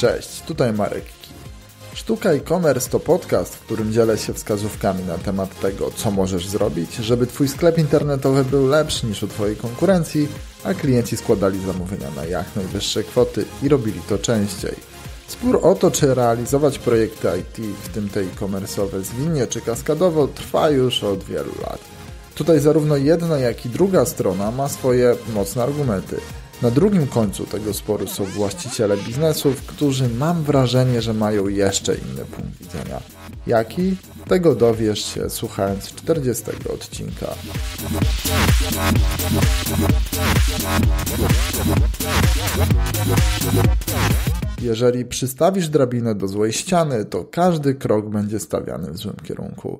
Cześć, tutaj Marek Sztuka e-commerce to podcast, w którym dzielę się wskazówkami na temat tego, co możesz zrobić, żeby Twój sklep internetowy był lepszy niż u Twojej konkurencji, a klienci składali zamówienia na jak najwyższe kwoty i robili to częściej. Spór o to, czy realizować projekty IT, w tym te e-commerce'owe zwinnie czy kaskadowo, trwa już od wielu lat. Tutaj zarówno jedna, jak i druga strona ma swoje mocne argumenty. Na drugim końcu tego sporu są właściciele biznesów, którzy mam wrażenie, że mają jeszcze inny punkt widzenia. Jaki? Tego dowiesz się słuchając 40 odcinka. Jeżeli przystawisz drabinę do złej ściany, to każdy krok będzie stawiany w złym kierunku.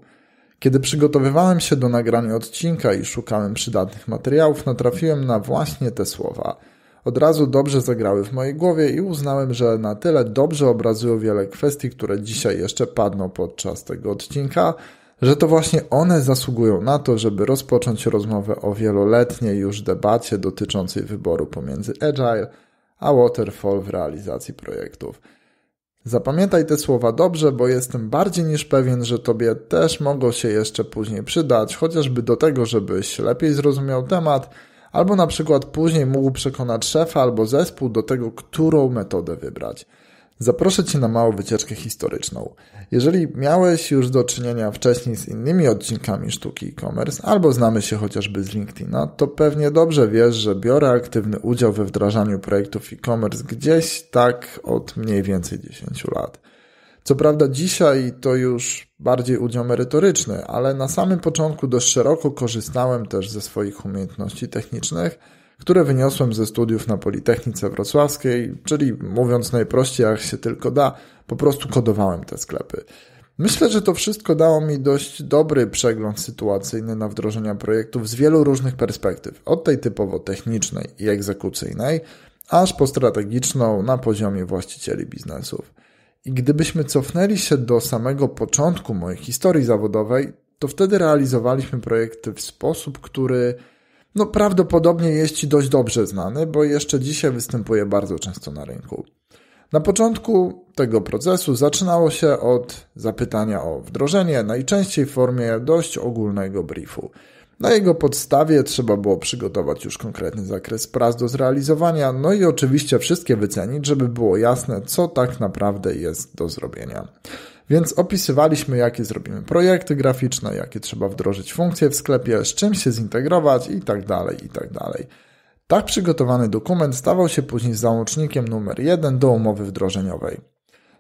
Kiedy przygotowywałem się do nagrania odcinka i szukałem przydatnych materiałów, natrafiłem na właśnie te słowa. Od razu dobrze zagrały w mojej głowie i uznałem, że na tyle dobrze obrazują wiele kwestii, które dzisiaj jeszcze padną podczas tego odcinka, że to właśnie one zasługują na to, żeby rozpocząć rozmowę o wieloletniej już debacie dotyczącej wyboru pomiędzy Agile a Waterfall w realizacji projektów. Zapamiętaj te słowa dobrze, bo jestem bardziej niż pewien, że Tobie też mogą się jeszcze później przydać, chociażby do tego, żebyś lepiej zrozumiał temat, albo na przykład później mógł przekonać szefa albo zespół do tego, którą metodę wybrać. Zaproszę Cię na małą wycieczkę historyczną. Jeżeli miałeś już do czynienia wcześniej z innymi odcinkami sztuki e-commerce, albo znamy się chociażby z LinkedIna, to pewnie dobrze wiesz, że biorę aktywny udział we wdrażaniu projektów e-commerce gdzieś tak od mniej więcej 10 lat. Co prawda dzisiaj to już bardziej udział merytoryczny, ale na samym początku dość szeroko korzystałem też ze swoich umiejętności technicznych – które wyniosłem ze studiów na Politechnice Wrocławskiej, czyli mówiąc najprościej, jak się tylko da, po prostu kodowałem te sklepy. Myślę, że to wszystko dało mi dość dobry przegląd sytuacyjny na wdrożenia projektów z wielu różnych perspektyw, od tej typowo technicznej i egzekucyjnej, aż po strategiczną na poziomie właścicieli biznesów. I gdybyśmy cofnęli się do samego początku mojej historii zawodowej, to wtedy realizowaliśmy projekty w sposób, który no prawdopodobnie jest Ci dość dobrze znany, bo jeszcze dzisiaj występuje bardzo często na rynku. Na początku tego procesu zaczynało się od zapytania o wdrożenie, najczęściej w formie dość ogólnego briefu. Na jego podstawie trzeba było przygotować już konkretny zakres prac do zrealizowania, no i oczywiście wszystkie wycenić, żeby było jasne, co tak naprawdę jest do zrobienia. Więc opisywaliśmy, jakie zrobimy projekty graficzne, jakie trzeba wdrożyć funkcje w sklepie, z czym się zintegrować i tak dalej, i tak dalej. Tak przygotowany dokument stawał się później załącznikiem numer 1 do umowy wdrożeniowej.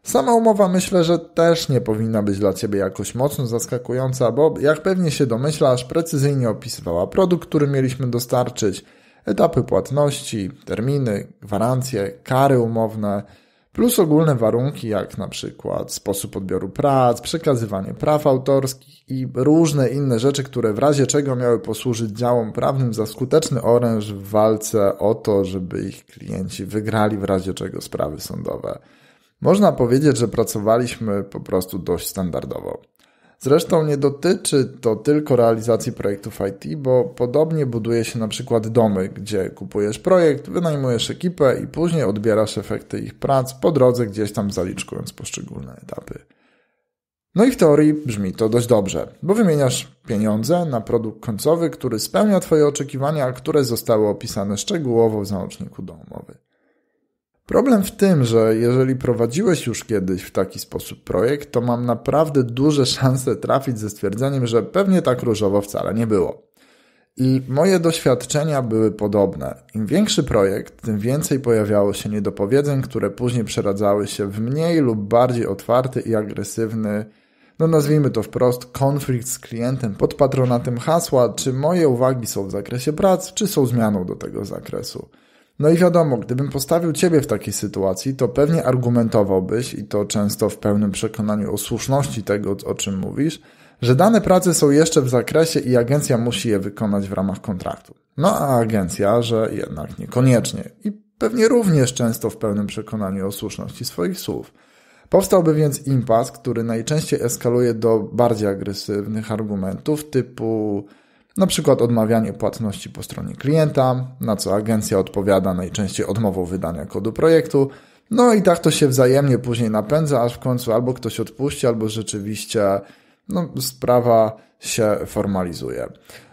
Sama umowa myślę, że też nie powinna być dla Ciebie jakoś mocno zaskakująca, bo jak pewnie się domyślasz, precyzyjnie opisywała produkt, który mieliśmy dostarczyć, etapy płatności, terminy, gwarancje, kary umowne – plus ogólne warunki, jak na przykład sposób odbioru prac, przekazywanie praw autorskich i różne inne rzeczy, które w razie czego miały posłużyć działom prawnym za skuteczny oręż w walce o to, żeby ich klienci wygrali w razie czego sprawy sądowe. Można powiedzieć, że pracowaliśmy po prostu dość standardowo. Zresztą nie dotyczy to tylko realizacji projektów IT, bo podobnie buduje się na przykład domy, gdzie kupujesz projekt, wynajmujesz ekipę i później odbierasz efekty ich prac po drodze gdzieś tam zaliczkując poszczególne etapy. No i w teorii brzmi to dość dobrze, bo wymieniasz pieniądze na produkt końcowy, który spełnia Twoje oczekiwania, które zostały opisane szczegółowo w załączniku domowym. Problem w tym, że jeżeli prowadziłeś już kiedyś w taki sposób projekt, to mam naprawdę duże szanse trafić ze stwierdzeniem, że pewnie tak różowo wcale nie było. I moje doświadczenia były podobne. Im większy projekt, tym więcej pojawiało się niedopowiedzeń, które później przeradzały się w mniej lub bardziej otwarty i agresywny, no nazwijmy to wprost, konflikt z klientem pod patronatem hasła, czy moje uwagi są w zakresie prac, czy są zmianą do tego zakresu. No i wiadomo, gdybym postawił Ciebie w takiej sytuacji, to pewnie argumentowałbyś, i to często w pełnym przekonaniu o słuszności tego, o czym mówisz, że dane prace są jeszcze w zakresie i agencja musi je wykonać w ramach kontraktu. No a agencja, że jednak niekoniecznie i pewnie również często w pełnym przekonaniu o słuszności swoich słów. Powstałby więc impas, który najczęściej eskaluje do bardziej agresywnych argumentów typu na przykład odmawianie płatności po stronie klienta, na co agencja odpowiada najczęściej odmową wydania kodu projektu. No i tak to się wzajemnie później napędza, aż w końcu albo ktoś odpuści, albo rzeczywiście no, sprawa się formalizuje.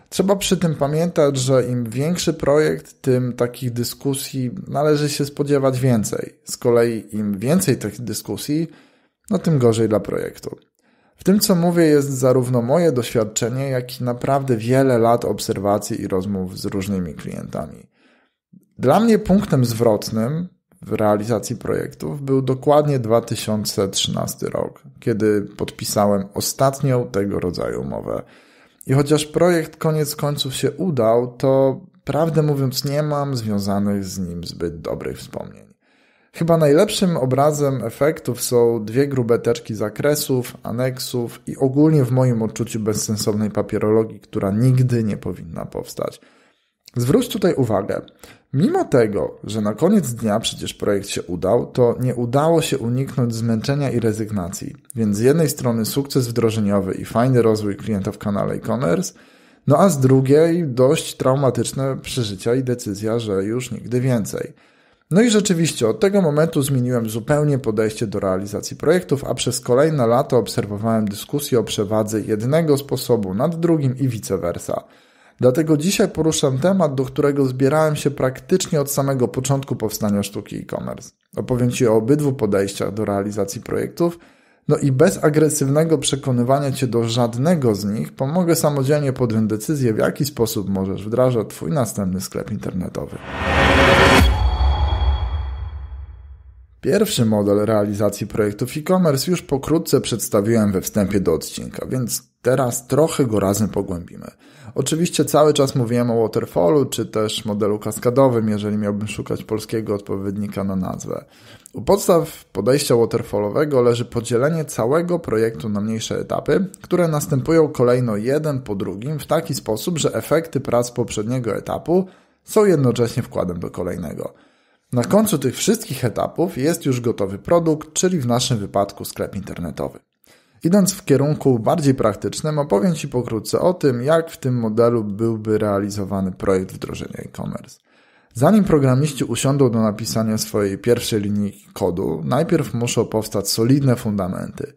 Trzeba przy tym pamiętać, że im większy projekt, tym takich dyskusji należy się spodziewać więcej. Z kolei im więcej tych dyskusji, no tym gorzej dla projektu. W tym, co mówię, jest zarówno moje doświadczenie, jak i naprawdę wiele lat obserwacji i rozmów z różnymi klientami. Dla mnie punktem zwrotnym w realizacji projektów był dokładnie 2013 rok, kiedy podpisałem ostatnią tego rodzaju umowę. I chociaż projekt koniec końców się udał, to prawdę mówiąc nie mam związanych z nim zbyt dobrych wspomnień. Chyba najlepszym obrazem efektów są dwie grube teczki zakresów, aneksów i ogólnie w moim odczuciu bezsensownej papierologii, która nigdy nie powinna powstać. Zwróć tutaj uwagę. Mimo tego, że na koniec dnia przecież projekt się udał, to nie udało się uniknąć zmęczenia i rezygnacji. Więc z jednej strony sukces wdrożeniowy i fajny rozwój klienta w kanale e-commerce, no a z drugiej dość traumatyczne przeżycia i decyzja, że już nigdy więcej. No i rzeczywiście od tego momentu zmieniłem zupełnie podejście do realizacji projektów, a przez kolejne lata obserwowałem dyskusję o przewadze jednego sposobu nad drugim i vice versa. Dlatego dzisiaj poruszam temat, do którego zbierałem się praktycznie od samego początku powstania sztuki e-commerce. Opowiem Ci o obydwu podejściach do realizacji projektów, no i bez agresywnego przekonywania Cię do żadnego z nich pomogę samodzielnie podjąć decyzję, w jaki sposób możesz wdrażać Twój następny sklep internetowy. Pierwszy model realizacji projektów e-commerce już pokrótce przedstawiłem we wstępie do odcinka, więc teraz trochę go razem pogłębimy. Oczywiście cały czas mówiłem o waterfallu, czy też modelu kaskadowym, jeżeli miałbym szukać polskiego odpowiednika na nazwę. U podstaw podejścia waterfallowego leży podzielenie całego projektu na mniejsze etapy, które następują kolejno jeden po drugim w taki sposób, że efekty prac poprzedniego etapu są jednocześnie wkładem do kolejnego. Na końcu tych wszystkich etapów jest już gotowy produkt, czyli w naszym wypadku sklep internetowy. Idąc w kierunku bardziej praktycznym, opowiem Ci pokrótce o tym, jak w tym modelu byłby realizowany projekt wdrożenia e-commerce. Zanim programiści usiądą do napisania swojej pierwszej linii kodu, najpierw muszą powstać solidne fundamenty.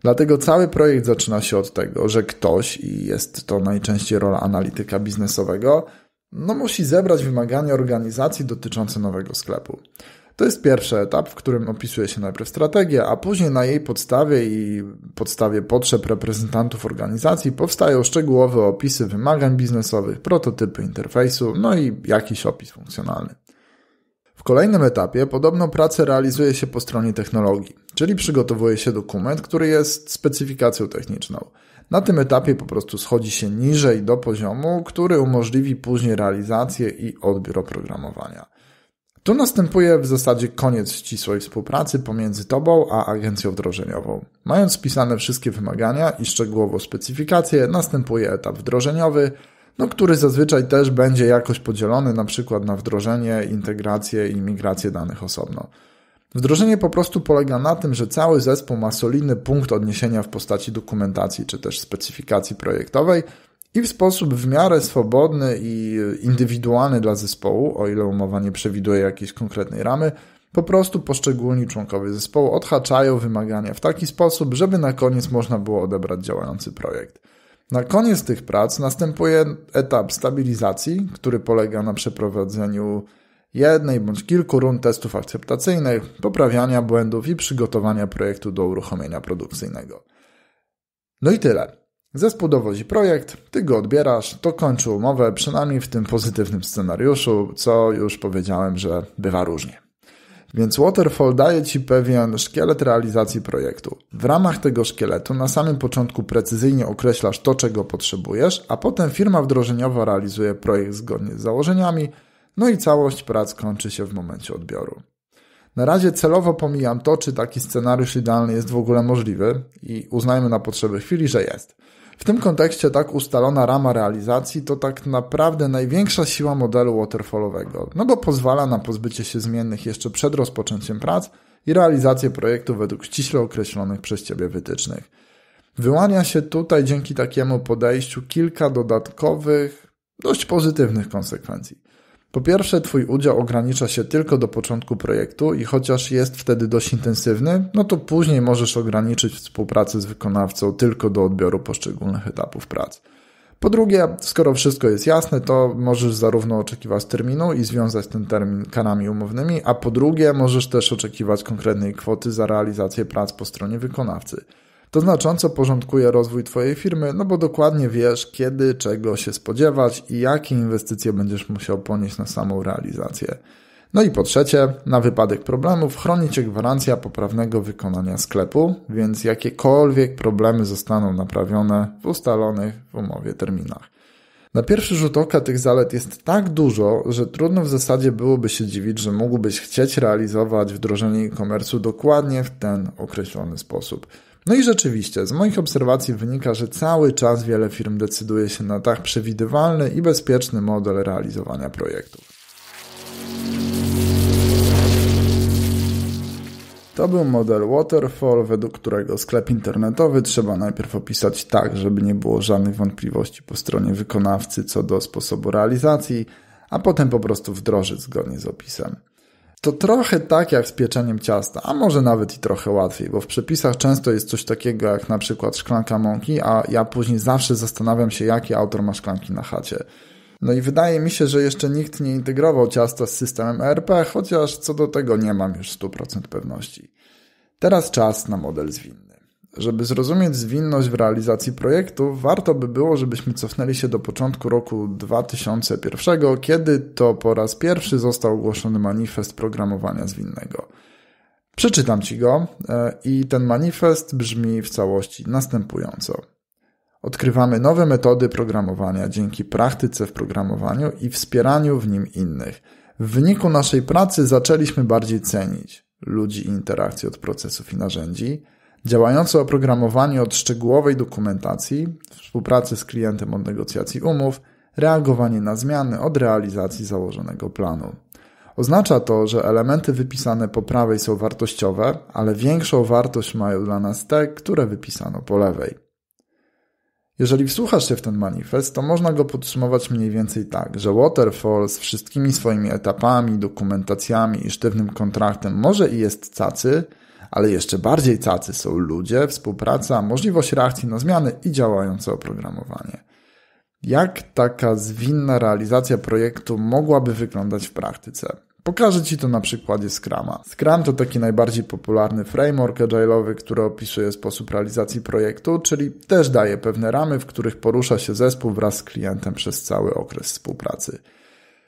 Dlatego cały projekt zaczyna się od tego, że ktoś, i jest to najczęściej rola analityka biznesowego, no musi zebrać wymagania organizacji dotyczące nowego sklepu. To jest pierwszy etap, w którym opisuje się najpierw strategię, a później na jej podstawie i podstawie potrzeb reprezentantów organizacji powstają szczegółowe opisy wymagań biznesowych, prototypy interfejsu, no i jakiś opis funkcjonalny. W kolejnym etapie podobną pracę realizuje się po stronie technologii, czyli przygotowuje się dokument, który jest specyfikacją techniczną. Na tym etapie po prostu schodzi się niżej do poziomu, który umożliwi później realizację i odbiór oprogramowania. Tu następuje w zasadzie koniec ścisłej współpracy pomiędzy Tobą a agencją wdrożeniową. Mając spisane wszystkie wymagania i szczegółowo specyfikacje, następuje etap wdrożeniowy, no, który zazwyczaj też będzie jakoś podzielony na przykład na wdrożenie, integrację i migrację danych osobno. Wdrożenie po prostu polega na tym, że cały zespół ma solidny punkt odniesienia w postaci dokumentacji czy też specyfikacji projektowej i w sposób w miarę swobodny i indywidualny dla zespołu, o ile umowa nie przewiduje jakiejś konkretnej ramy, po prostu poszczególni członkowie zespołu odhaczają wymagania w taki sposób, żeby na koniec można było odebrać działający projekt. Na koniec tych prac następuje etap stabilizacji, który polega na przeprowadzeniu jednej bądź kilku rund testów akceptacyjnych, poprawiania błędów i przygotowania projektu do uruchomienia produkcyjnego. No i tyle. Zespół dowodzi projekt, ty go odbierasz, to kończy umowę, przynajmniej w tym pozytywnym scenariuszu, co już powiedziałem, że bywa różnie. Więc Waterfall daje Ci pewien szkielet realizacji projektu. W ramach tego szkieletu na samym początku precyzyjnie określasz to, czego potrzebujesz, a potem firma wdrożeniowa realizuje projekt zgodnie z założeniami, no i całość prac kończy się w momencie odbioru. Na razie celowo pomijam to, czy taki scenariusz idealny jest w ogóle możliwy i uznajmy na potrzeby chwili, że jest. W tym kontekście tak ustalona rama realizacji to tak naprawdę największa siła modelu waterfallowego, no bo pozwala na pozbycie się zmiennych jeszcze przed rozpoczęciem prac i realizację projektu według ściśle określonych przez Ciebie wytycznych. Wyłania się tutaj dzięki takiemu podejściu kilka dodatkowych, dość pozytywnych konsekwencji. Po pierwsze, Twój udział ogranicza się tylko do początku projektu i chociaż jest wtedy dość intensywny, no to później możesz ograniczyć współpracę z wykonawcą tylko do odbioru poszczególnych etapów pracy. Po drugie, skoro wszystko jest jasne, to możesz zarówno oczekiwać terminu i związać ten termin kanami umownymi, a po drugie, możesz też oczekiwać konkretnej kwoty za realizację prac po stronie wykonawcy. To znacząco porządkuje rozwój Twojej firmy, no bo dokładnie wiesz, kiedy, czego się spodziewać i jakie inwestycje będziesz musiał ponieść na samą realizację. No i po trzecie, na wypadek problemów chroni Cię gwarancja poprawnego wykonania sklepu, więc jakiekolwiek problemy zostaną naprawione w ustalonych w umowie terminach. Na pierwszy rzut oka tych zalet jest tak dużo, że trudno w zasadzie byłoby się dziwić, że mógłbyś chcieć realizować wdrożenie e commerce dokładnie w ten określony sposób – no i rzeczywiście, z moich obserwacji wynika, że cały czas wiele firm decyduje się na tak przewidywalny i bezpieczny model realizowania projektów. To był model waterfall, według którego sklep internetowy trzeba najpierw opisać tak, żeby nie było żadnych wątpliwości po stronie wykonawcy co do sposobu realizacji, a potem po prostu wdrożyć zgodnie z opisem. To trochę tak jak z pieczeniem ciasta, a może nawet i trochę łatwiej, bo w przepisach często jest coś takiego jak na przykład szklanka mąki, a ja później zawsze zastanawiam się, jaki autor ma szklanki na chacie. No i wydaje mi się, że jeszcze nikt nie integrował ciasta z systemem ERP, chociaż co do tego nie mam już 100% pewności. Teraz czas na model zwinny. Żeby zrozumieć zwinność w realizacji projektu, warto by było, żebyśmy cofnęli się do początku roku 2001, kiedy to po raz pierwszy został ogłoszony manifest programowania zwinnego. Przeczytam Ci go e, i ten manifest brzmi w całości następująco. Odkrywamy nowe metody programowania dzięki praktyce w programowaniu i wspieraniu w nim innych. W wyniku naszej pracy zaczęliśmy bardziej cenić ludzi i interakcje od procesów i narzędzi – działające oprogramowanie od szczegółowej dokumentacji, współpracy z klientem od negocjacji umów, reagowanie na zmiany od realizacji założonego planu. Oznacza to, że elementy wypisane po prawej są wartościowe, ale większą wartość mają dla nas te, które wypisano po lewej. Jeżeli wsłuchasz się w ten manifest, to można go podsumować mniej więcej tak, że Waterfall z wszystkimi swoimi etapami, dokumentacjami i sztywnym kontraktem może i jest cacy, ale jeszcze bardziej tacy są ludzie, współpraca, możliwość reakcji na zmiany i działające oprogramowanie. Jak taka zwinna realizacja projektu mogłaby wyglądać w praktyce? Pokażę Ci to na przykładzie Scrama. Scrum to taki najbardziej popularny framework agile'owy, który opisuje sposób realizacji projektu, czyli też daje pewne ramy, w których porusza się zespół wraz z klientem przez cały okres współpracy.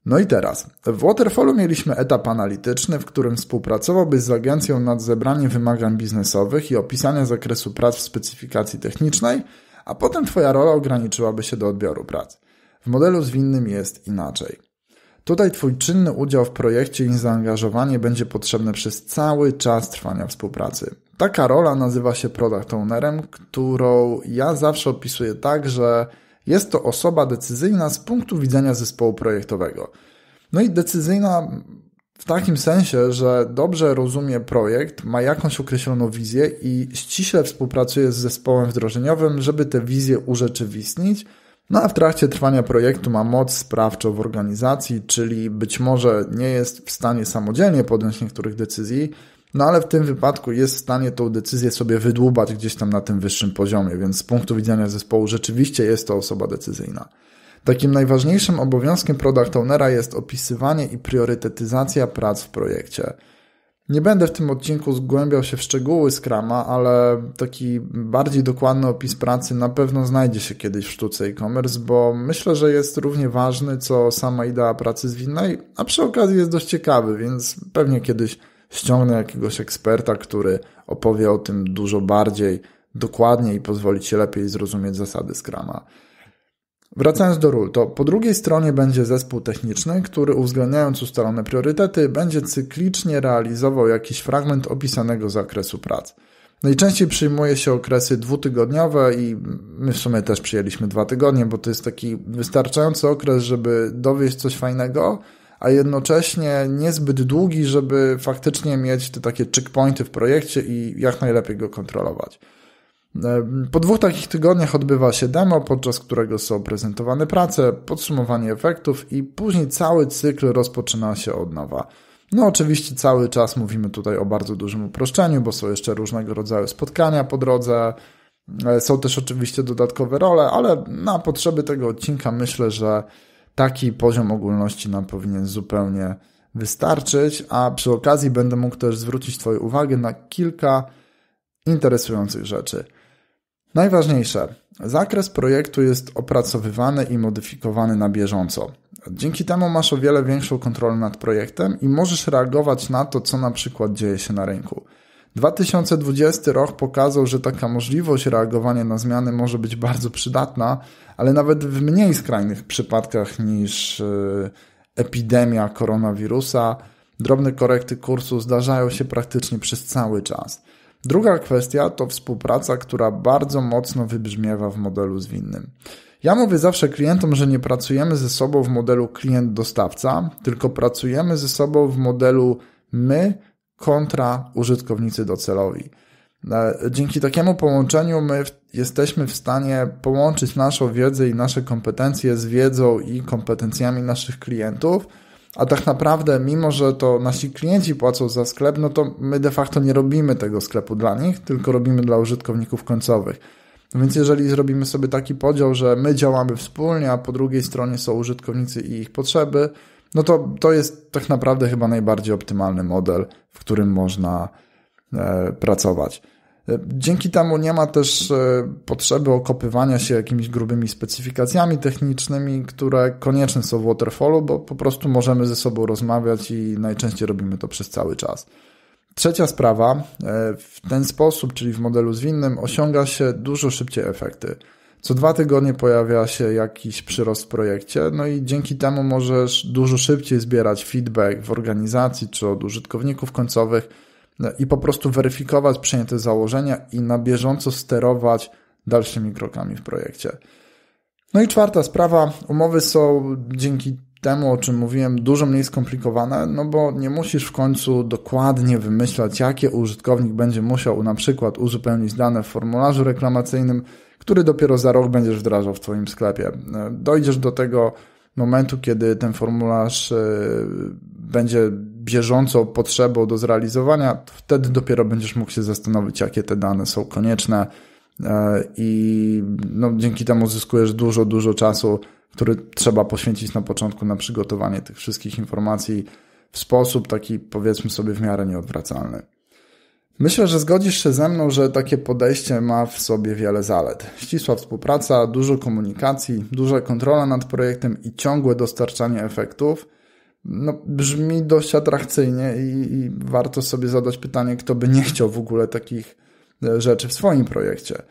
No i teraz. W Waterfallu mieliśmy etap analityczny, w którym współpracowałbyś z agencją nad zebraniem wymagań biznesowych i opisania zakresu prac w specyfikacji technicznej, a potem Twoja rola ograniczyłaby się do odbioru prac. W modelu zwinnym jest inaczej. Tutaj Twój czynny udział w projekcie i zaangażowanie będzie potrzebne przez cały czas trwania współpracy. Taka rola nazywa się product ownerem, którą ja zawsze opisuję tak, że jest to osoba decyzyjna z punktu widzenia zespołu projektowego. No i decyzyjna w takim sensie, że dobrze rozumie projekt, ma jakąś określoną wizję i ściśle współpracuje z zespołem wdrożeniowym, żeby tę wizję urzeczywistnić. No a w trakcie trwania projektu ma moc sprawczą w organizacji, czyli być może nie jest w stanie samodzielnie podjąć niektórych decyzji, no ale w tym wypadku jest w stanie tą decyzję sobie wydłubać gdzieś tam na tym wyższym poziomie, więc z punktu widzenia zespołu rzeczywiście jest to osoba decyzyjna. Takim najważniejszym obowiązkiem product ownera jest opisywanie i priorytetyzacja prac w projekcie. Nie będę w tym odcinku zgłębiał się w szczegóły Scrama, ale taki bardziej dokładny opis pracy na pewno znajdzie się kiedyś w sztuce e-commerce, bo myślę, że jest równie ważny co sama idea pracy zwinnej, a przy okazji jest dość ciekawy, więc pewnie kiedyś ściągnę jakiegoś eksperta, który opowie o tym dużo bardziej dokładnie i pozwoli ci lepiej zrozumieć zasady Scrama. Wracając do ról, to po drugiej stronie będzie zespół techniczny, który uwzględniając ustalone priorytety, będzie cyklicznie realizował jakiś fragment opisanego zakresu prac. Najczęściej przyjmuje się okresy dwutygodniowe i my w sumie też przyjęliśmy dwa tygodnie, bo to jest taki wystarczający okres, żeby dowieść coś fajnego, a jednocześnie niezbyt długi, żeby faktycznie mieć te takie checkpointy w projekcie i jak najlepiej go kontrolować. Po dwóch takich tygodniach odbywa się demo, podczas którego są prezentowane prace, podsumowanie efektów i później cały cykl rozpoczyna się od nowa. No oczywiście cały czas mówimy tutaj o bardzo dużym uproszczeniu, bo są jeszcze różnego rodzaju spotkania po drodze, e, są też oczywiście dodatkowe role, ale na potrzeby tego odcinka myślę, że taki poziom ogólności nam powinien zupełnie wystarczyć, a przy okazji będę mógł też zwrócić Twoją uwagę na kilka interesujących rzeczy. Najważniejsze, zakres projektu jest opracowywany i modyfikowany na bieżąco. Dzięki temu masz o wiele większą kontrolę nad projektem i możesz reagować na to, co na przykład dzieje się na rynku. 2020 rok pokazał, że taka możliwość reagowania na zmiany może być bardzo przydatna, ale nawet w mniej skrajnych przypadkach niż e, epidemia koronawirusa, drobne korekty kursu zdarzają się praktycznie przez cały czas. Druga kwestia to współpraca, która bardzo mocno wybrzmiewa w modelu zwinnym. Ja mówię zawsze klientom, że nie pracujemy ze sobą w modelu klient-dostawca, tylko pracujemy ze sobą w modelu my, kontra użytkownicy docelowi. Dzięki takiemu połączeniu my jesteśmy w stanie połączyć naszą wiedzę i nasze kompetencje z wiedzą i kompetencjami naszych klientów, a tak naprawdę, mimo że to nasi klienci płacą za sklep, no to my de facto nie robimy tego sklepu dla nich, tylko robimy dla użytkowników końcowych. Więc jeżeli zrobimy sobie taki podział, że my działamy wspólnie, a po drugiej stronie są użytkownicy i ich potrzeby, no to to jest tak naprawdę chyba najbardziej optymalny model, w którym można e, pracować. E, dzięki temu nie ma też e, potrzeby okopywania się jakimiś grubymi specyfikacjami technicznymi, które konieczne są w waterfallu, bo po prostu możemy ze sobą rozmawiać i najczęściej robimy to przez cały czas. Trzecia sprawa, w ten sposób, czyli w modelu zwinnym, osiąga się dużo szybciej efekty. Co dwa tygodnie pojawia się jakiś przyrost w projekcie, no i dzięki temu możesz dużo szybciej zbierać feedback w organizacji czy od użytkowników końcowych no i po prostu weryfikować przyjęte założenia i na bieżąco sterować dalszymi krokami w projekcie. No i czwarta sprawa, umowy są dzięki temu, o czym mówiłem, dużo mniej skomplikowane, no bo nie musisz w końcu dokładnie wymyślać, jakie użytkownik będzie musiał na przykład uzupełnić dane w formularzu reklamacyjnym, który dopiero za rok będziesz wdrażał w Twoim sklepie. E, dojdziesz do tego momentu, kiedy ten formularz e, będzie bieżąco potrzebą do zrealizowania, wtedy dopiero będziesz mógł się zastanowić, jakie te dane są konieczne e, i no, dzięki temu zyskujesz dużo, dużo czasu, który trzeba poświęcić na początku na przygotowanie tych wszystkich informacji w sposób taki, powiedzmy sobie, w miarę nieodwracalny. Myślę, że zgodzisz się ze mną, że takie podejście ma w sobie wiele zalet. Ścisła współpraca, dużo komunikacji, duża kontrola nad projektem i ciągłe dostarczanie efektów no, brzmi dość atrakcyjnie i, i warto sobie zadać pytanie, kto by nie chciał w ogóle takich e, rzeczy w swoim projekcie.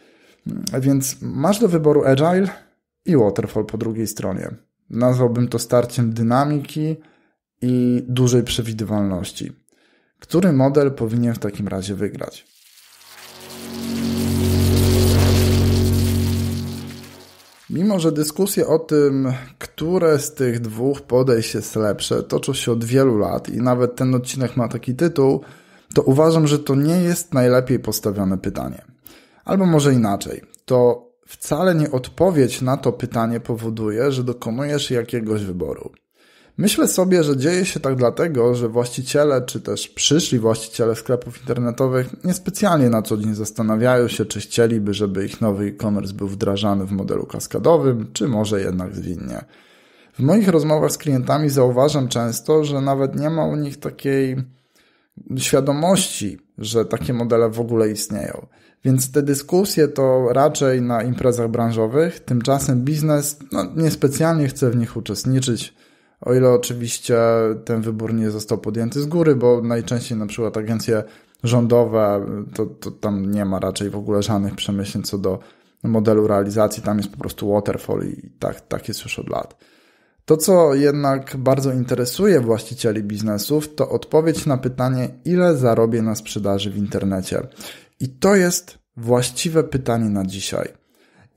Mm, więc masz do wyboru Agile i Waterfall po drugiej stronie. Nazwałbym to starciem dynamiki i dużej przewidywalności. Który model powinien w takim razie wygrać? Mimo, że dyskusje o tym, które z tych dwóch podejść jest lepsze, toczą się od wielu lat i nawet ten odcinek ma taki tytuł, to uważam, że to nie jest najlepiej postawione pytanie. Albo może inaczej, to wcale nie odpowiedź na to pytanie powoduje, że dokonujesz jakiegoś wyboru. Myślę sobie, że dzieje się tak dlatego, że właściciele czy też przyszli właściciele sklepów internetowych niespecjalnie na co dzień zastanawiają się, czy chcieliby, żeby ich nowy e-commerce był wdrażany w modelu kaskadowym, czy może jednak zwinnie. W moich rozmowach z klientami zauważam często, że nawet nie ma u nich takiej świadomości, że takie modele w ogóle istnieją. Więc te dyskusje to raczej na imprezach branżowych, tymczasem biznes no, niespecjalnie chce w nich uczestniczyć o ile oczywiście ten wybór nie został podjęty z góry, bo najczęściej na przykład agencje rządowe, to, to tam nie ma raczej w ogóle żadnych przemyśleń co do modelu realizacji, tam jest po prostu waterfall i tak, tak jest już od lat. To, co jednak bardzo interesuje właścicieli biznesów, to odpowiedź na pytanie, ile zarobię na sprzedaży w internecie. I to jest właściwe pytanie na dzisiaj.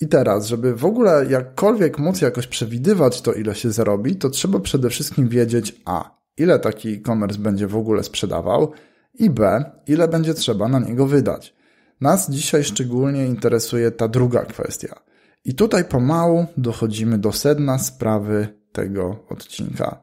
I teraz, żeby w ogóle jakkolwiek móc jakoś przewidywać to, ile się zarobi, to trzeba przede wszystkim wiedzieć a, ile taki e-commerce będzie w ogóle sprzedawał i b, ile będzie trzeba na niego wydać. Nas dzisiaj szczególnie interesuje ta druga kwestia. I tutaj pomału dochodzimy do sedna sprawy tego odcinka.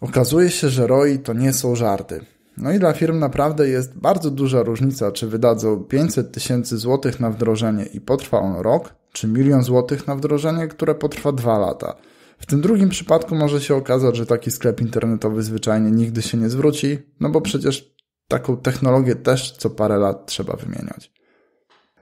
Okazuje się, że ROI to nie są żarty. No i dla firm naprawdę jest bardzo duża różnica, czy wydadzą 500 tysięcy złotych na wdrożenie i potrwa on rok, czy milion złotych na wdrożenie, które potrwa dwa lata. W tym drugim przypadku może się okazać, że taki sklep internetowy zwyczajnie nigdy się nie zwróci, no bo przecież taką technologię też co parę lat trzeba wymieniać.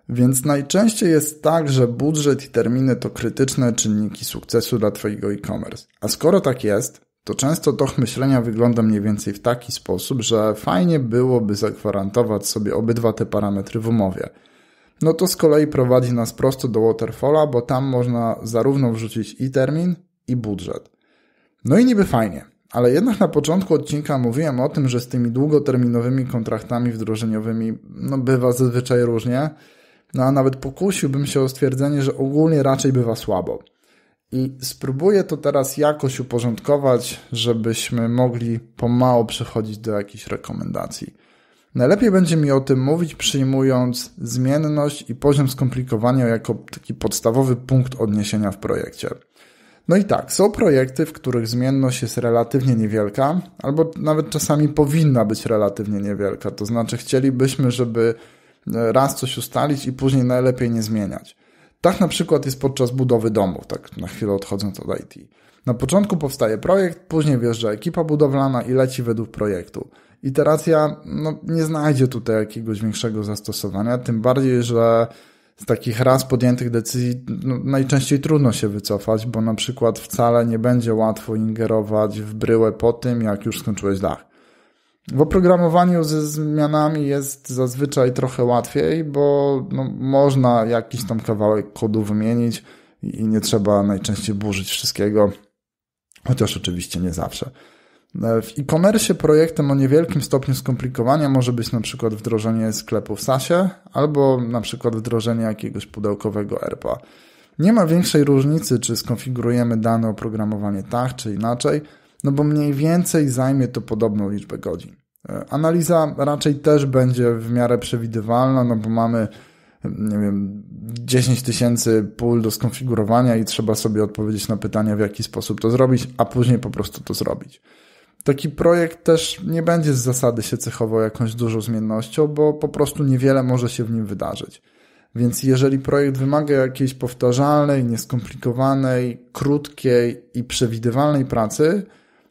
Więc najczęściej jest tak, że budżet i terminy to krytyczne czynniki sukcesu dla Twojego e-commerce. A skoro tak jest, to często toch myślenia wygląda mniej więcej w taki sposób, że fajnie byłoby zagwarantować sobie obydwa te parametry w umowie. No to z kolei prowadzi nas prosto do waterfalla, bo tam można zarówno wrzucić i termin, i budżet. No i niby fajnie, ale jednak na początku odcinka mówiłem o tym, że z tymi długoterminowymi kontraktami wdrożeniowymi no bywa zazwyczaj różnie, no a nawet pokusiłbym się o stwierdzenie, że ogólnie raczej bywa słabo. I spróbuję to teraz jakoś uporządkować, żebyśmy mogli pomału przechodzić do jakichś rekomendacji. Najlepiej będzie mi o tym mówić, przyjmując zmienność i poziom skomplikowania jako taki podstawowy punkt odniesienia w projekcie. No i tak, są projekty, w których zmienność jest relatywnie niewielka, albo nawet czasami powinna być relatywnie niewielka, to znaczy chcielibyśmy, żeby e, raz coś ustalić i później najlepiej nie zmieniać. Tak na przykład jest podczas budowy domów, tak na chwilę odchodząc od IT. Na początku powstaje projekt, później wjeżdża ekipa budowlana i leci według projektu. Iteracja no, nie znajdzie tutaj jakiegoś większego zastosowania, tym bardziej, że z takich raz podjętych decyzji no, najczęściej trudno się wycofać, bo na przykład wcale nie będzie łatwo ingerować w bryłę po tym, jak już skończyłeś dach. W oprogramowaniu ze zmianami jest zazwyczaj trochę łatwiej, bo no, można jakiś tam kawałek kodu wymienić i nie trzeba najczęściej burzyć wszystkiego, chociaż oczywiście nie zawsze. E, w e-commerce projektem o niewielkim stopniu skomplikowania może być na przykład wdrożenie sklepu w SASie albo na przykład wdrożenie jakiegoś pudełkowego ERPA. Nie ma większej różnicy, czy skonfigurujemy dane oprogramowanie tak czy inaczej – no bo mniej więcej zajmie to podobną liczbę godzin. E, analiza raczej też będzie w miarę przewidywalna, no bo mamy nie wiem, 10 tysięcy pól do skonfigurowania i trzeba sobie odpowiedzieć na pytania, w jaki sposób to zrobić, a później po prostu to zrobić. Taki projekt też nie będzie z zasady się cechował jakąś dużą zmiennością, bo po prostu niewiele może się w nim wydarzyć. Więc jeżeli projekt wymaga jakiejś powtarzalnej, nieskomplikowanej, krótkiej i przewidywalnej pracy,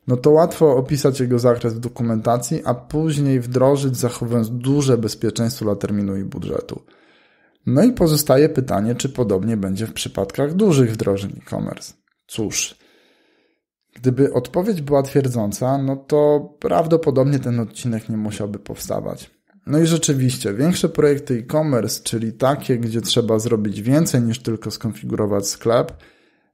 no to łatwo opisać jego zakres w dokumentacji, a później wdrożyć, zachowując duże bezpieczeństwo dla terminu i budżetu. No i pozostaje pytanie, czy podobnie będzie w przypadkach dużych wdrożeń e-commerce. Cóż, gdyby odpowiedź była twierdząca, no to prawdopodobnie ten odcinek nie musiałby powstawać. No i rzeczywiście, większe projekty e-commerce, czyli takie, gdzie trzeba zrobić więcej niż tylko skonfigurować sklep,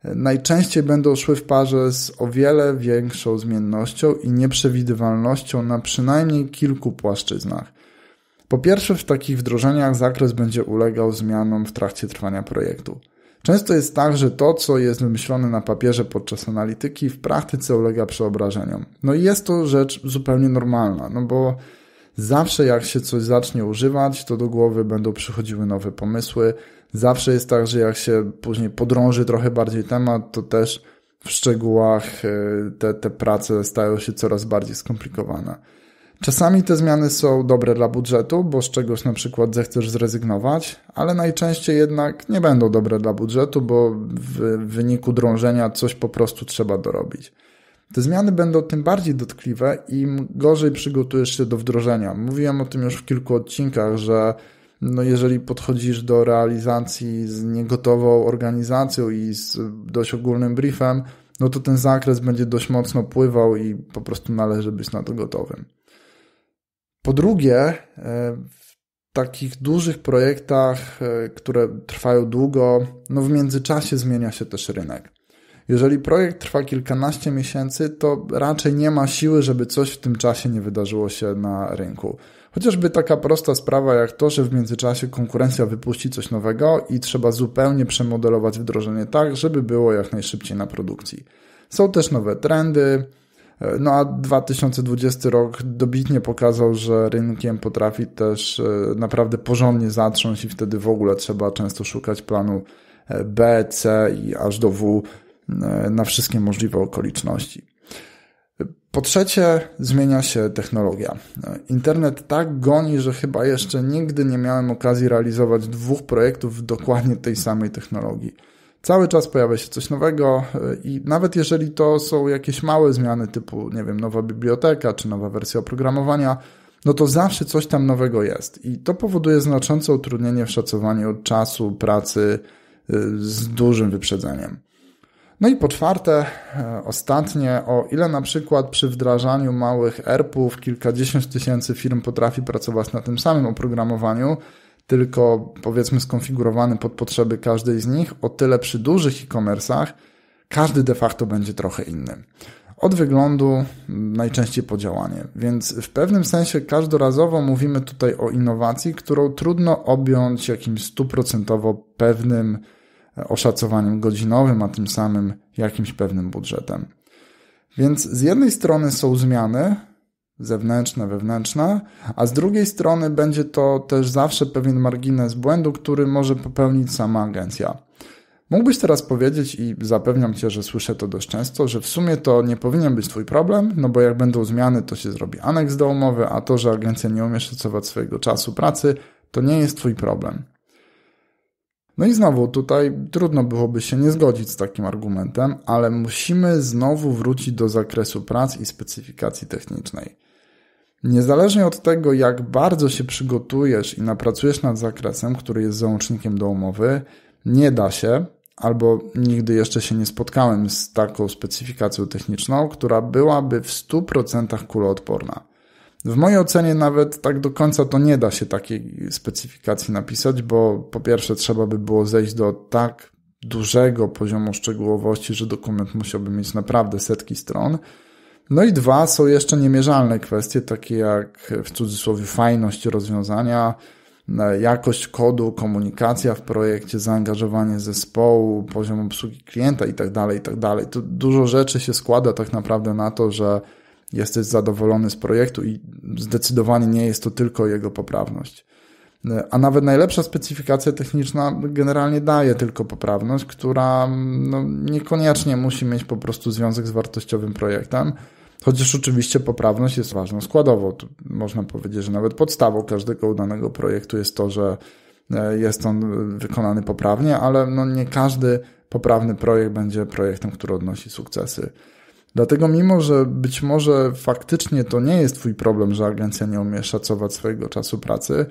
najczęściej będą szły w parze z o wiele większą zmiennością i nieprzewidywalnością na przynajmniej kilku płaszczyznach. Po pierwsze, w takich wdrożeniach zakres będzie ulegał zmianom w trakcie trwania projektu. Często jest tak, że to, co jest wymyślone na papierze podczas analityki, w praktyce ulega przeobrażeniom. No i jest to rzecz zupełnie normalna, no bo zawsze jak się coś zacznie używać, to do głowy będą przychodziły nowe pomysły, Zawsze jest tak, że jak się później podrąży trochę bardziej temat, to też w szczegółach e, te, te prace stają się coraz bardziej skomplikowane. Czasami te zmiany są dobre dla budżetu, bo z czegoś na przykład zechcesz zrezygnować, ale najczęściej jednak nie będą dobre dla budżetu, bo w wyniku drążenia coś po prostu trzeba dorobić. Te zmiany będą tym bardziej dotkliwe, im gorzej przygotujesz się do wdrożenia. Mówiłem o tym już w kilku odcinkach, że no jeżeli podchodzisz do realizacji z niegotową organizacją i z dość ogólnym briefem, no to ten zakres będzie dość mocno pływał i po prostu należy być na to gotowym. Po drugie, e, w takich dużych projektach, e, które trwają długo, no w międzyczasie zmienia się też rynek. Jeżeli projekt trwa kilkanaście miesięcy, to raczej nie ma siły, żeby coś w tym czasie nie wydarzyło się na rynku. Chociażby taka prosta sprawa jak to, że w międzyczasie konkurencja wypuści coś nowego i trzeba zupełnie przemodelować wdrożenie tak, żeby było jak najszybciej na produkcji. Są też nowe trendy, e, no a 2020 rok dobitnie pokazał, że rynkiem potrafi też e, naprawdę porządnie zatrząść i wtedy w ogóle trzeba często szukać planu e, B, C i aż do W na wszystkie możliwe okoliczności. Po trzecie, zmienia się technologia. Internet tak goni, że chyba jeszcze nigdy nie miałem okazji realizować dwóch projektów w dokładnie tej samej technologii. Cały czas pojawia się coś nowego e, i nawet jeżeli to są jakieś małe zmiany typu, nie wiem, nowa biblioteka czy nowa wersja oprogramowania, no to zawsze coś tam nowego jest i to powoduje znaczące utrudnienie w szacowaniu czasu pracy e, z dużym wyprzedzeniem. No i po czwarte, e, ostatnie, o ile na przykład przy wdrażaniu małych ERP-ów kilkadziesiąt tysięcy firm potrafi pracować na tym samym oprogramowaniu, tylko powiedzmy skonfigurowany pod potrzeby każdej z nich, o tyle przy dużych e-commerce'ach każdy de facto będzie trochę inny. Od wyglądu, mm, najczęściej po działanie. Więc w pewnym sensie każdorazowo mówimy tutaj o innowacji, którą trudno objąć jakimś stuprocentowo pewnym oszacowaniem godzinowym, a tym samym jakimś pewnym budżetem. Więc z jednej strony są zmiany zewnętrzne, wewnętrzne, a z drugiej strony będzie to też zawsze pewien margines błędu, który może popełnić sama agencja. Mógłbyś teraz powiedzieć, i zapewniam cię, że słyszę to dość często, że w sumie to nie powinien być twój problem, no bo jak będą zmiany, to się zrobi aneks do umowy, a to, że agencja nie umie szacować swojego czasu pracy, to nie jest twój problem. No i znowu tutaj trudno byłoby się nie zgodzić z takim argumentem, ale musimy znowu wrócić do zakresu prac i specyfikacji technicznej. Niezależnie od tego, jak bardzo się przygotujesz i napracujesz nad zakresem, który jest załącznikiem do umowy, nie da się, albo nigdy jeszcze się nie spotkałem z taką specyfikacją techniczną, która byłaby w 100% kuloodporna. W mojej ocenie nawet tak do końca to nie da się takiej specyfikacji napisać, bo po pierwsze trzeba by było zejść do tak dużego poziomu szczegółowości, że dokument musiałby mieć naprawdę setki stron. No i dwa są jeszcze niemierzalne kwestie, takie jak w cudzysłowie fajność rozwiązania, e, jakość kodu, komunikacja w projekcie, zaangażowanie zespołu, poziom obsługi klienta itd. itd. To dużo rzeczy się składa tak naprawdę na to, że jesteś zadowolony z projektu i zdecydowanie nie jest to tylko jego poprawność. E, a nawet najlepsza specyfikacja techniczna generalnie daje tylko poprawność, która no, niekoniecznie musi mieć po prostu związek z wartościowym projektem. Chociaż oczywiście poprawność jest ważną składową. Tu można powiedzieć, że nawet podstawą każdego udanego projektu jest to, że e, jest on wykonany poprawnie, ale no nie każdy poprawny projekt będzie projektem, który odnosi sukcesy. Dlatego, mimo że być może faktycznie to nie jest Twój problem, że agencja nie umie szacować swojego czasu pracy,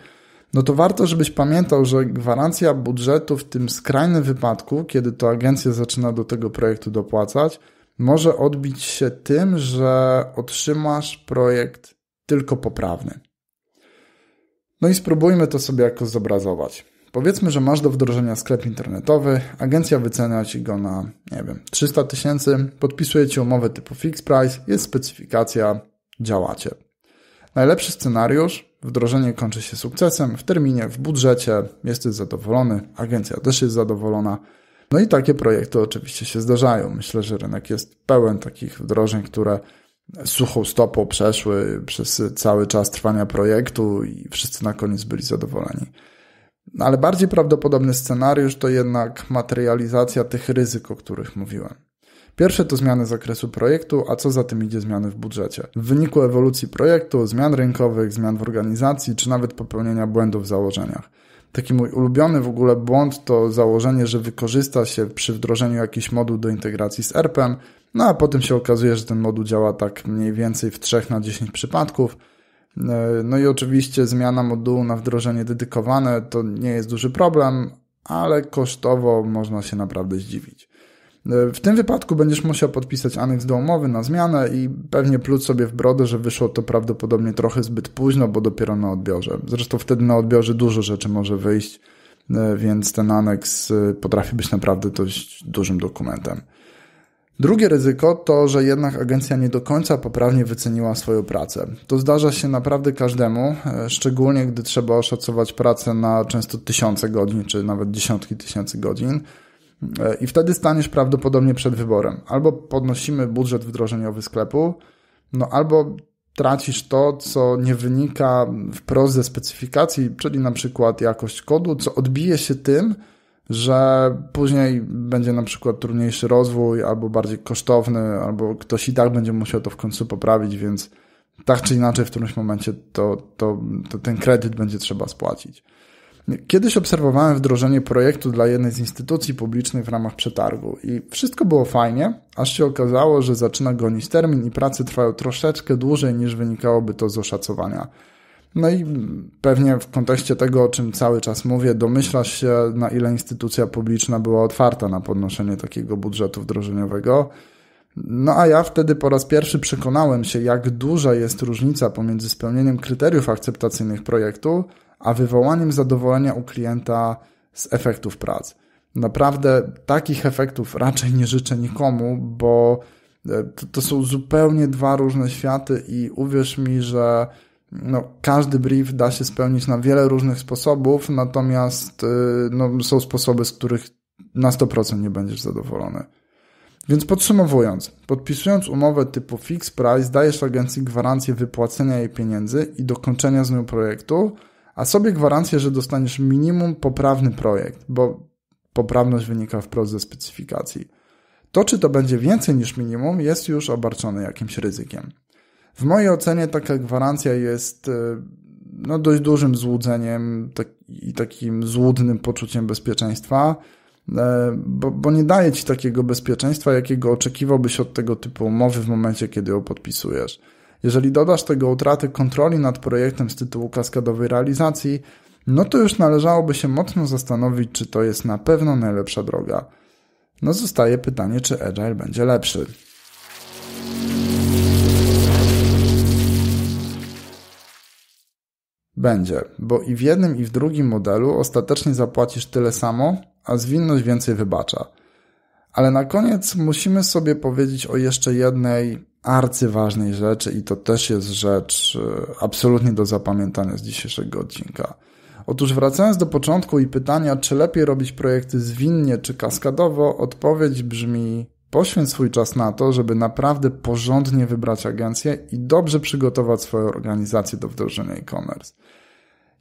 no to warto, żebyś pamiętał, że gwarancja budżetu w tym skrajnym wypadku, kiedy to agencja zaczyna do tego projektu dopłacać, może odbić się tym, że otrzymasz projekt tylko poprawny. No i spróbujmy to sobie jakoś zobrazować. Powiedzmy, że masz do wdrożenia sklep internetowy, agencja wycenia Ci go na, nie wiem, 300 tysięcy, podpisuje Ci umowę typu fix price, jest specyfikacja, działacie. Najlepszy scenariusz, wdrożenie kończy się sukcesem, w terminie, w budżecie, jesteś zadowolony, agencja też jest zadowolona. No i takie projekty oczywiście się zdarzają. Myślę, że rynek jest pełen takich wdrożeń, które suchą stopą przeszły przez cały czas trwania projektu i wszyscy na koniec byli zadowoleni. No, ale bardziej prawdopodobny scenariusz to jednak materializacja tych ryzyk, o których mówiłem. Pierwsze to zmiany zakresu projektu, a co za tym idzie zmiany w budżecie. W wyniku ewolucji projektu, zmian rynkowych, zmian w organizacji, czy nawet popełnienia błędów w założeniach. Taki mój ulubiony w ogóle błąd to założenie, że wykorzysta się przy wdrożeniu jakiś moduł do integracji z ERP-em, no a potem się okazuje, że ten moduł działa tak mniej więcej w 3 na 10 przypadków, E, no i oczywiście zmiana modułu na wdrożenie dedykowane to nie jest duży problem, ale kosztowo można się naprawdę zdziwić. E, w tym wypadku będziesz musiał podpisać aneks do umowy na zmianę i pewnie pluć sobie w brodę, że wyszło to prawdopodobnie trochę zbyt późno, bo dopiero na odbiorze. Zresztą wtedy na odbiorze dużo rzeczy może wyjść, e, więc ten aneks potrafi być naprawdę dość dużym dokumentem. Drugie ryzyko to, że jednak agencja nie do końca poprawnie wyceniła swoją pracę. To zdarza się naprawdę każdemu, e, szczególnie gdy trzeba oszacować pracę na często tysiące godzin, czy nawet dziesiątki tysięcy godzin. E, I wtedy staniesz prawdopodobnie przed wyborem. Albo podnosimy budżet wdrożeniowy sklepu, no albo tracisz to, co nie wynika wprost ze specyfikacji, czyli na przykład jakość kodu, co odbije się tym, że później będzie na przykład trudniejszy rozwój, albo bardziej kosztowny, albo ktoś i tak będzie musiał to w końcu poprawić, więc tak czy inaczej w którymś momencie to, to, to ten kredyt będzie trzeba spłacić. Kiedyś obserwowałem wdrożenie projektu dla jednej z instytucji publicznych w ramach przetargu i wszystko było fajnie, aż się okazało, że zaczyna gonić termin i prace trwają troszeczkę dłużej niż wynikałoby to z oszacowania. No i pewnie w kontekście tego, o czym cały czas mówię, domyślasz się, na ile instytucja publiczna była otwarta na podnoszenie takiego budżetu wdrożeniowego. No a ja wtedy po raz pierwszy przekonałem się, jak duża jest różnica pomiędzy spełnieniem kryteriów akceptacyjnych projektu, a wywołaniem zadowolenia u klienta z efektów prac. Naprawdę takich efektów raczej nie życzę nikomu, bo e, to, to są zupełnie dwa różne światy i uwierz mi, że no, każdy brief da się spełnić na wiele różnych sposobów, natomiast y, no, są sposoby, z których na 100% nie będziesz zadowolony. Więc podsumowując, podpisując umowę typu fix price, dajesz agencji gwarancję wypłacenia jej pieniędzy i dokończenia z nią projektu, a sobie gwarancję, że dostaniesz minimum poprawny projekt, bo poprawność wynika wprost ze specyfikacji. To, czy to będzie więcej niż minimum, jest już obarczone jakimś ryzykiem. W mojej ocenie taka gwarancja jest e, no, dość dużym złudzeniem tak, i takim złudnym poczuciem bezpieczeństwa, e, bo, bo nie daje ci takiego bezpieczeństwa, jakiego oczekiwałbyś od tego typu umowy w momencie, kiedy ją podpisujesz. Jeżeli dodasz tego utraty kontroli nad projektem z tytułu kaskadowej realizacji, no to już należałoby się mocno zastanowić, czy to jest na pewno najlepsza droga. No zostaje pytanie, czy Agile będzie lepszy. Będzie, bo i w jednym i w drugim modelu ostatecznie zapłacisz tyle samo, a zwinność więcej wybacza. Ale na koniec musimy sobie powiedzieć o jeszcze jednej arcyważnej rzeczy i to też jest rzecz e, absolutnie do zapamiętania z dzisiejszego odcinka. Otóż wracając do początku i pytania, czy lepiej robić projekty zwinnie czy kaskadowo, odpowiedź brzmi poświęć swój czas na to, żeby naprawdę porządnie wybrać agencję i dobrze przygotować swoją organizację do wdrożenia e-commerce.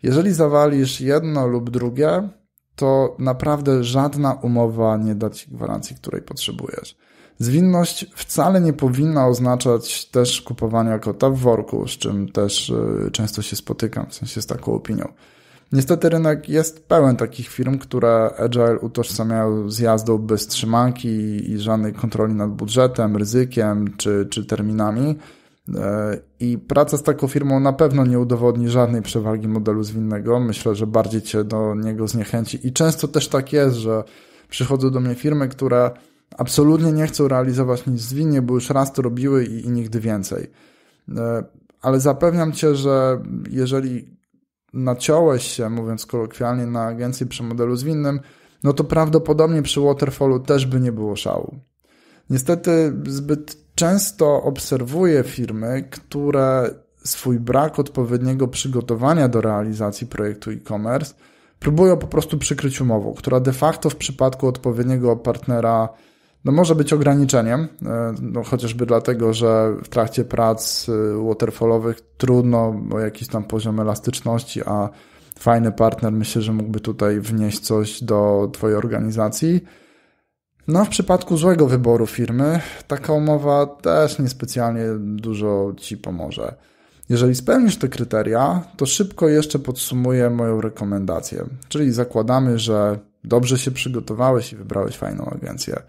Jeżeli zawalisz jedno lub drugie, to naprawdę żadna umowa nie da ci gwarancji, której potrzebujesz. Zwinność wcale nie powinna oznaczać też kupowania kota w worku, z czym też y, często się spotykam, w sensie z taką opinią. Niestety rynek jest pełen takich firm, które Agile utożsamiają z jazdą bez trzymanki i żadnej kontroli nad budżetem, ryzykiem czy, czy terminami. E, I praca z taką firmą na pewno nie udowodni żadnej przewagi modelu zwinnego. Myślę, że bardziej cię do niego zniechęci. I często też tak jest, że przychodzą do mnie firmy, które absolutnie nie chcą realizować nic zwinnie, bo już raz to robiły i, i nigdy więcej. E, ale zapewniam cię, że jeżeli naciąłeś się, mówiąc kolokwialnie, na agencję przy modelu zwinnym, no to prawdopodobnie przy waterfallu też by nie było szału. Niestety zbyt często obserwuję firmy, które swój brak odpowiedniego przygotowania do realizacji projektu e-commerce próbują po prostu przykryć umową, która de facto w przypadku odpowiedniego partnera no może być ograniczeniem, e, no chociażby dlatego, że w trakcie prac e, waterfallowych trudno o jakiś tam poziom elastyczności, a fajny partner myślę, że mógłby tutaj wnieść coś do Twojej organizacji. No, w przypadku złego wyboru firmy, taka umowa też niespecjalnie dużo Ci pomoże. Jeżeli spełnisz te kryteria, to szybko jeszcze podsumuję moją rekomendację. Czyli zakładamy, że dobrze się przygotowałeś i wybrałeś fajną agencję.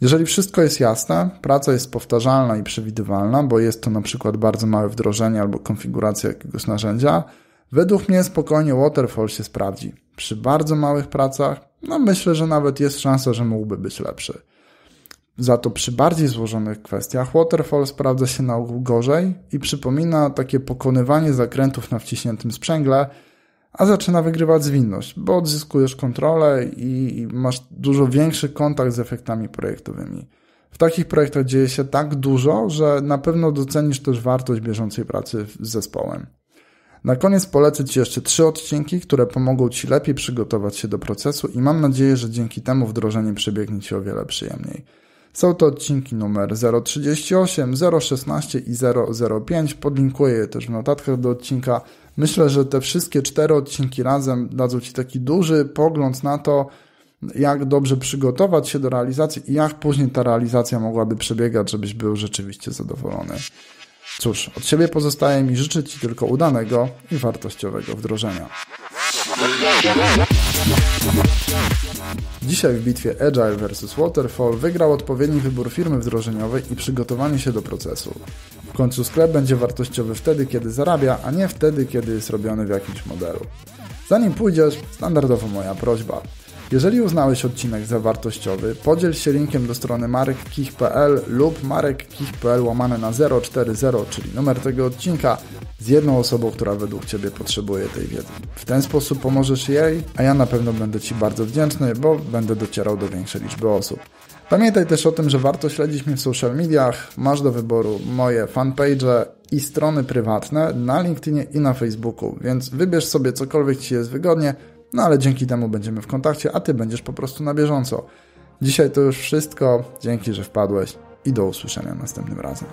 Jeżeli wszystko jest jasne, praca jest powtarzalna i przewidywalna, bo jest to na przykład bardzo małe wdrożenie albo konfiguracja jakiegoś narzędzia, według mnie spokojnie waterfall się sprawdzi przy bardzo małych pracach, no myślę, że nawet jest szansa, że mógłby być lepszy. Za to przy bardziej złożonych kwestiach waterfall sprawdza się na ogół gorzej i przypomina takie pokonywanie zakrętów na wciśniętym sprzęgle, a zaczyna wygrywać zwinność, bo odzyskujesz kontrolę i masz dużo większy kontakt z efektami projektowymi. W takich projektach dzieje się tak dużo, że na pewno docenisz też wartość bieżącej pracy z zespołem. Na koniec polecę Ci jeszcze trzy odcinki, które pomogą Ci lepiej przygotować się do procesu i mam nadzieję, że dzięki temu wdrożenie przebiegnie Ci o wiele przyjemniej. Są to odcinki numer 038, 016 i 005. Podlinkuję je też w notatkach do odcinka. Myślę, że te wszystkie cztery odcinki razem dadzą Ci taki duży pogląd na to, jak dobrze przygotować się do realizacji i jak później ta realizacja mogłaby przebiegać, żebyś był rzeczywiście zadowolony. Cóż, od siebie pozostaje mi życzyć Ci tylko udanego i wartościowego wdrożenia. Dzisiaj w bitwie Agile vs Waterfall wygrał odpowiedni wybór firmy wdrożeniowej i przygotowanie się do procesu. W końcu sklep będzie wartościowy wtedy, kiedy zarabia, a nie wtedy, kiedy jest robiony w jakimś modelu. Zanim pójdziesz, standardowo moja prośba. Jeżeli uznałeś odcinek za wartościowy, podziel się linkiem do strony marekkich.pl lub marekkich.pl łamane na 040, czyli numer tego odcinka, z jedną osobą, która według Ciebie potrzebuje tej wiedzy. W ten sposób pomożesz jej, a ja na pewno będę Ci bardzo wdzięczny, bo będę docierał do większej liczby osób. Pamiętaj też o tym, że warto śledzić mnie w social mediach. Masz do wyboru moje fanpage i strony prywatne na LinkedInie i na Facebooku, więc wybierz sobie cokolwiek Ci jest wygodnie – no ale dzięki temu będziemy w kontakcie, a Ty będziesz po prostu na bieżąco. Dzisiaj to już wszystko. Dzięki, że wpadłeś i do usłyszenia następnym razem.